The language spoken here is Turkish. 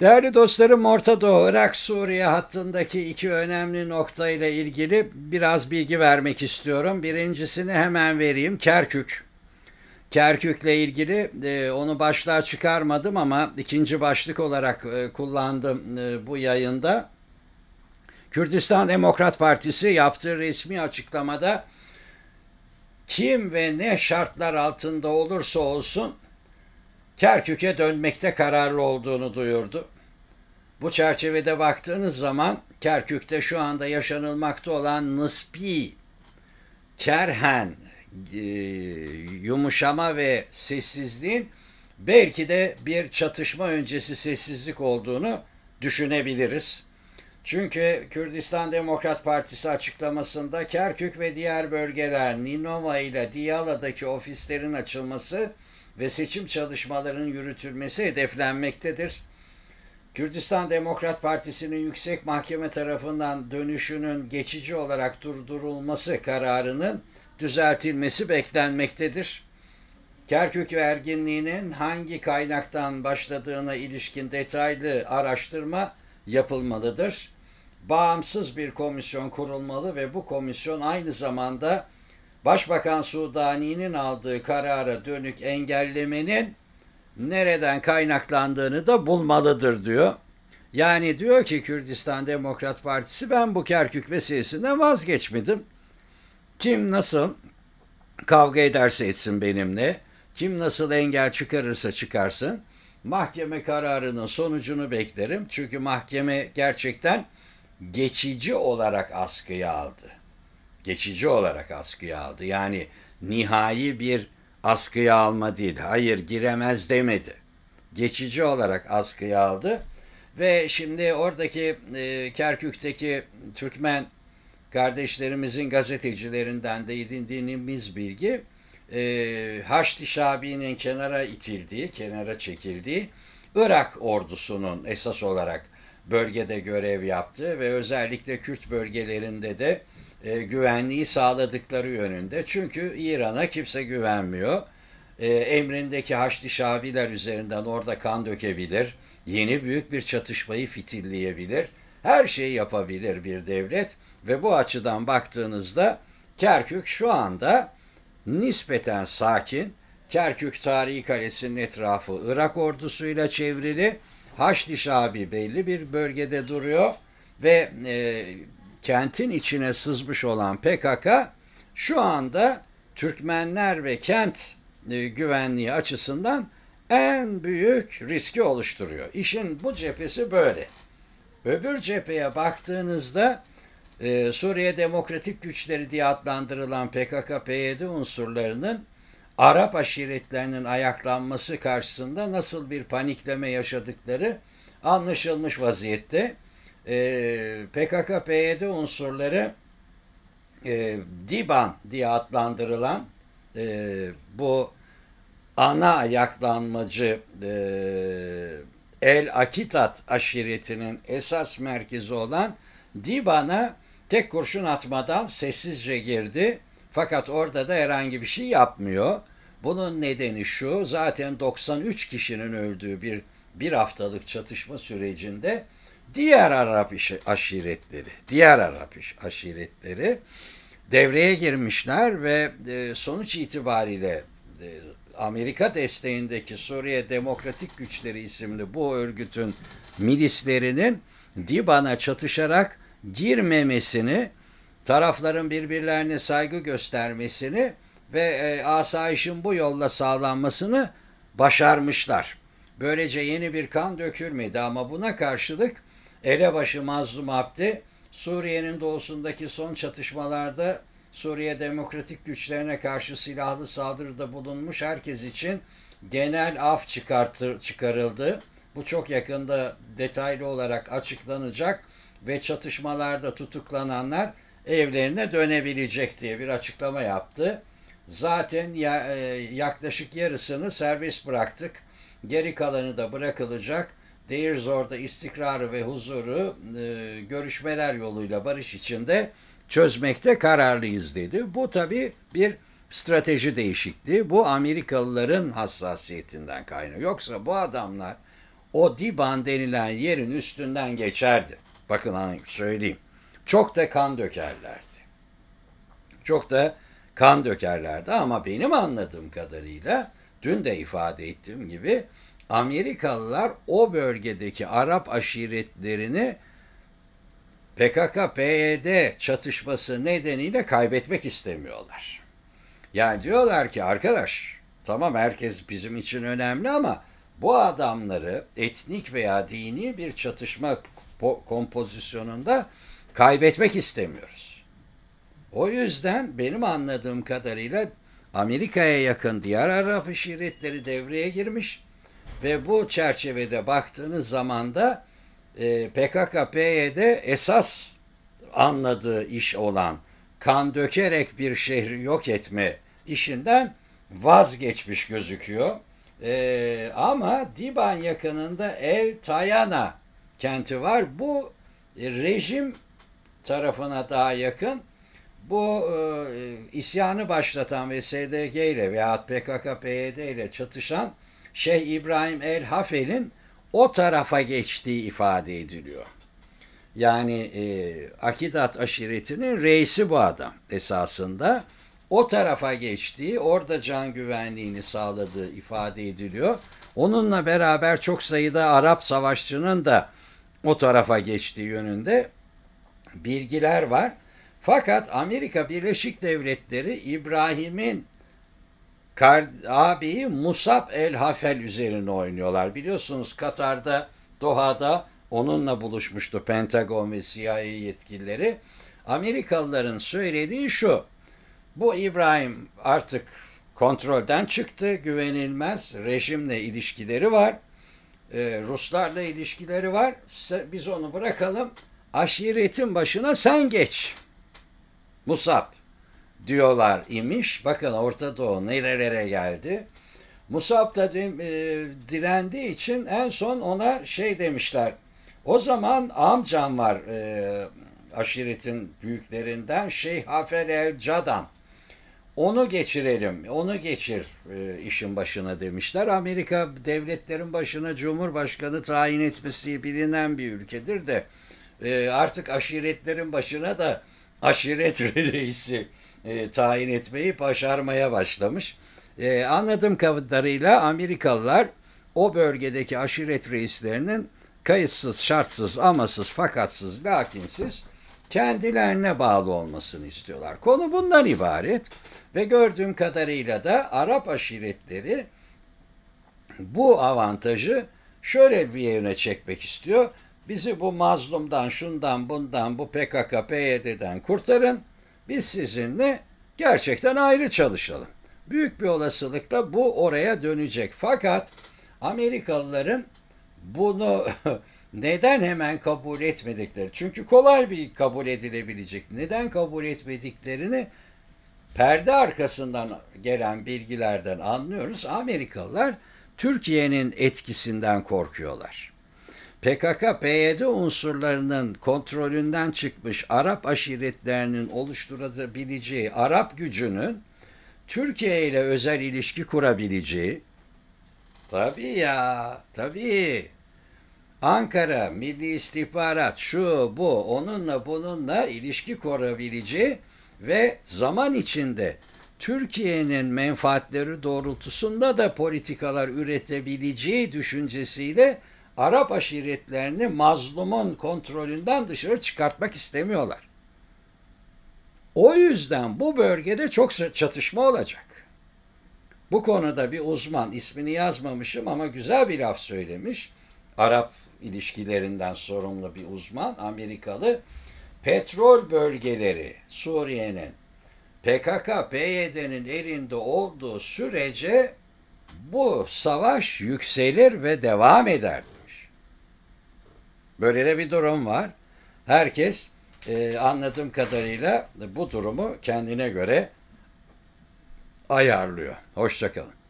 Değerli dostlarım Orta Doğu, Irak, Suriye hattındaki iki önemli nokta ile ilgili biraz bilgi vermek istiyorum. Birincisini hemen vereyim. Kerkük. Kerkük'le ilgili e, onu başlığa çıkarmadım ama ikinci başlık olarak e, kullandım e, bu yayında. Kürdistan Demokrat Partisi yaptığı resmi açıklamada kim ve ne şartlar altında olursa olsun Kerkük'e dönmekte kararlı olduğunu duyurdu. Bu çerçevede baktığınız zaman Kerkük'te şu anda yaşanılmakta olan nispi kerhen, e, yumuşama ve sessizliğin belki de bir çatışma öncesi sessizlik olduğunu düşünebiliriz. Çünkü Kürdistan Demokrat Partisi açıklamasında Kerkük ve diğer bölgeler Ninova ile Diyala'daki ofislerin açılması ve seçim çalışmalarının yürütülmesi hedeflenmektedir. Kürdistan Demokrat Partisi'nin yüksek mahkeme tarafından dönüşünün geçici olarak durdurulması kararının düzeltilmesi beklenmektedir. Kerkük verginliğinin hangi kaynaktan başladığına ilişkin detaylı araştırma yapılmalıdır. Bağımsız bir komisyon kurulmalı ve bu komisyon aynı zamanda Başbakan Sudani'nin aldığı karara dönük engellemenin nereden kaynaklandığını da bulmalıdır diyor. Yani diyor ki Kürdistan Demokrat Partisi ben bu Kerkük meselesinden vazgeçmedim. Kim nasıl kavga ederse etsin benimle, kim nasıl engel çıkarırsa çıkarsın. Mahkeme kararının sonucunu beklerim. Çünkü mahkeme gerçekten geçici olarak askıya aldı geçici olarak askıya aldı. Yani nihai bir askıya alma değil. Hayır giremez demedi. Geçici olarak askıya aldı. Ve şimdi oradaki e, Kerkük'teki Türkmen kardeşlerimizin gazetecilerinden de edindiğimiz bilgi e, Haçlı Şabi'nin kenara itildiği, kenara çekildiği Irak ordusunun esas olarak bölgede görev yaptığı ve özellikle Kürt bölgelerinde de e, güvenliği sağladıkları yönünde. Çünkü İran'a kimse güvenmiyor. E, emrindeki Haçlı Şabiler üzerinden orada kan dökebilir. Yeni büyük bir çatışmayı fitilleyebilir. Her şeyi yapabilir bir devlet ve bu açıdan baktığınızda Kerkük şu anda nispeten sakin. Kerkük Tarihi Kalesi'nin etrafı Irak ordusuyla çevrili. Haçlı Şabi belli bir bölgede duruyor ve e, kentin içine sızmış olan PKK şu anda Türkmenler ve kent e, güvenliği açısından en büyük riski oluşturuyor. İşin bu cephesi böyle. Öbür cepheye baktığınızda e, Suriye Demokratik Güçleri diye adlandırılan PKK-PYD unsurlarının Arap aşiretlerinin ayaklanması karşısında nasıl bir panikleme yaşadıkları anlaşılmış vaziyette e, ee, PKK-PYD unsurları e, DİBAN diye adlandırılan e, bu ana ayaklanmacı e, El Akitat aşiretinin esas merkezi olan DİBAN'a tek kurşun atmadan sessizce girdi. Fakat orada da herhangi bir şey yapmıyor. Bunun nedeni şu, zaten 93 kişinin öldüğü bir bir haftalık çatışma sürecinde diğer Arap aşiretleri, diğer Arap aşiretleri devreye girmişler ve e, sonuç itibariyle e, Amerika desteğindeki Suriye Demokratik Güçleri isimli bu örgütün milislerinin Diban'a çatışarak girmemesini, tarafların birbirlerine saygı göstermesini ve e, asayişin bu yolla sağlanmasını başarmışlar. Böylece yeni bir kan dökülmedi ama buna karşılık Elebaşı Mazlum Abdi, Suriye'nin doğusundaki son çatışmalarda Suriye demokratik güçlerine karşı silahlı saldırıda bulunmuş herkes için genel af çıkartır, çıkarıldı. Bu çok yakında detaylı olarak açıklanacak ve çatışmalarda tutuklananlar evlerine dönebilecek diye bir açıklama yaptı. Zaten ya, e, yaklaşık yarısını serbest bıraktık. Geri kalanı da bırakılacak. Deir istikrarı ve huzuru e, görüşmeler yoluyla barış içinde çözmekte kararlıyız dedi. Bu tabi bir strateji değişikliği. Bu Amerikalıların hassasiyetinden kaynıyor. Yoksa bu adamlar o Diban denilen yerin üstünden geçerdi. Bakın hanım söyleyeyim. Çok da kan dökerlerdi. Çok da kan dökerlerdi ama benim anladığım kadarıyla dün de ifade ettiğim gibi Amerikalılar o bölgedeki Arap aşiretlerini PKK-PYD çatışması nedeniyle kaybetmek istemiyorlar. Yani diyorlar ki arkadaş tamam herkes bizim için önemli ama bu adamları etnik veya dini bir çatışma kompozisyonunda kaybetmek istemiyoruz. O yüzden benim anladığım kadarıyla Amerika'ya yakın diğer Arap şirketleri devreye girmiş ve bu çerçevede baktığınız zaman da e, PKK-PYD esas anladığı iş olan kan dökerek bir şehri yok etme işinden vazgeçmiş gözüküyor. E, ama Diban yakınında El Tayana kenti var. Bu e, rejim tarafına daha yakın. Bu e, isyanı başlatan ve SDG ile veyahut PKK-PYD ile çatışan Şeyh İbrahim el-Hafel'in o tarafa geçtiği ifade ediliyor. Yani e, Akidat aşiretinin reisi bu adam esasında. O tarafa geçtiği, orada can güvenliğini sağladığı ifade ediliyor. Onunla beraber çok sayıda Arap savaşçının da o tarafa geçtiği yönünde bilgiler var. Fakat Amerika Birleşik Devletleri İbrahim'in Kar, abiyi Musab El Hafel üzerine oynuyorlar. Biliyorsunuz Katar'da, Doha'da onunla buluşmuştu Pentagon ve CIA yetkilileri. Amerikalıların söylediği şu. Bu İbrahim artık kontrolden çıktı, güvenilmez, rejimle ilişkileri var, ee, Ruslarla ilişkileri var. Biz onu bırakalım, aşiretin başına sen geç. Musab diyorlar imiş. Bakın Orta Doğu nerelere geldi. Musab da e, direndiği için en son ona şey demişler. O zaman amcam var e, aşiretin büyüklerinden Şeyh Hafer el Cadan. Onu geçirelim, onu geçir e, işin başına demişler. Amerika devletlerin başına cumhurbaşkanı tayin etmesi bilinen bir ülkedir de e, artık aşiretlerin başına da aşiret reisi e, tayin etmeyi başarmaya başlamış. E, anladığım kadarıyla Amerikalılar o bölgedeki aşiret reislerinin kayıtsız, şartsız, amasız, fakatsız, lakinsiz kendilerine bağlı olmasını istiyorlar. Konu bundan ibaret ve gördüğüm kadarıyla da Arap aşiretleri bu avantajı şöyle bir yöne çekmek istiyor. Bizi bu mazlumdan, şundan, bundan, bu PKK, PYD'den kurtarın. Biz sizinle gerçekten ayrı çalışalım. Büyük bir olasılıkla bu oraya dönecek. Fakat Amerikalıların bunu neden hemen kabul etmedikleri? Çünkü kolay bir kabul edilebilecek. Neden kabul etmediklerini perde arkasından gelen bilgilerden anlıyoruz. Amerikalılar Türkiye'nin etkisinden korkuyorlar. PKK-PYD unsurlarının kontrolünden çıkmış Arap aşiretlerinin oluşturabileceği Arap gücünün Türkiye ile özel ilişki kurabileceği tabii ya tabii Ankara, Milli İstihbarat şu bu onunla bununla ilişki kurabileceği ve zaman içinde Türkiye'nin menfaatleri doğrultusunda da politikalar üretebileceği düşüncesiyle Arap aşiretlerini mazlumun kontrolünden dışarı çıkartmak istemiyorlar. O yüzden bu bölgede çok çatışma olacak. Bu konuda bir uzman, ismini yazmamışım ama güzel bir laf söylemiş. Arap ilişkilerinden sorumlu bir uzman, Amerikalı. Petrol bölgeleri Suriye'nin PKK, PYD'nin elinde olduğu sürece bu savaş yükselir ve devam eder. Böyle de bir durum var. Herkes e, anladığım kadarıyla bu durumu kendine göre ayarlıyor. Hoşçakalın.